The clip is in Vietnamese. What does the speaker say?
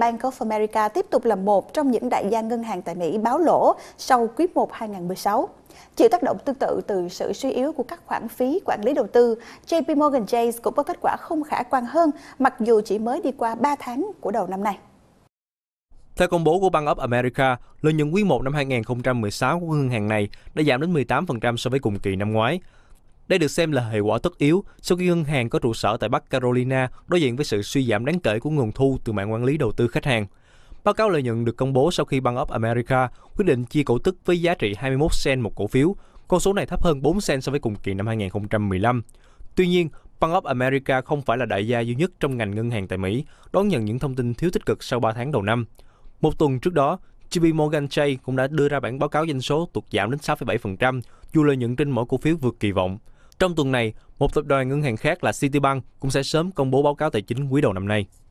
Bank of America tiếp tục là một trong những đại gia ngân hàng tại Mỹ báo lỗ sau quý 1 2016. Chịu tác động tương tự từ sự suy yếu của các khoản phí quản lý đầu tư, JP Morgan Chase cũng có kết quả không khả quan hơn mặc dù chỉ mới đi qua 3 tháng của đầu năm nay. Theo công bố của Bank of America, lợi nhuận quý 1 năm 2016 của ngân hàng này đã giảm đến 18% so với cùng kỳ năm ngoái. Đây được xem là hệ quả tất yếu sau khi ngân hàng có trụ sở tại Bắc Carolina đối diện với sự suy giảm đáng kể của nguồn thu từ mạng quản lý đầu tư khách hàng. Báo cáo lợi nhuận được công bố sau khi Bank of America quyết định chia cổ tức với giá trị 21 cent một cổ phiếu. Con số này thấp hơn 4 cent so với cùng kỳ năm 2015. Tuy nhiên, Bank of America không phải là đại gia duy nhất trong ngành ngân hàng tại Mỹ đón nhận những thông tin thiếu tích cực sau 3 tháng đầu năm. Một tuần trước đó, JP Morgan Chase cũng đã đưa ra bản báo cáo doanh số tụt giảm đến 6,7%, dù lợi nhuận trên mỗi cổ phiếu vượt kỳ vọng. Trong tuần này, một tập đoàn ngân hàng khác là Citibank cũng sẽ sớm công bố báo cáo tài chính quý đầu năm nay.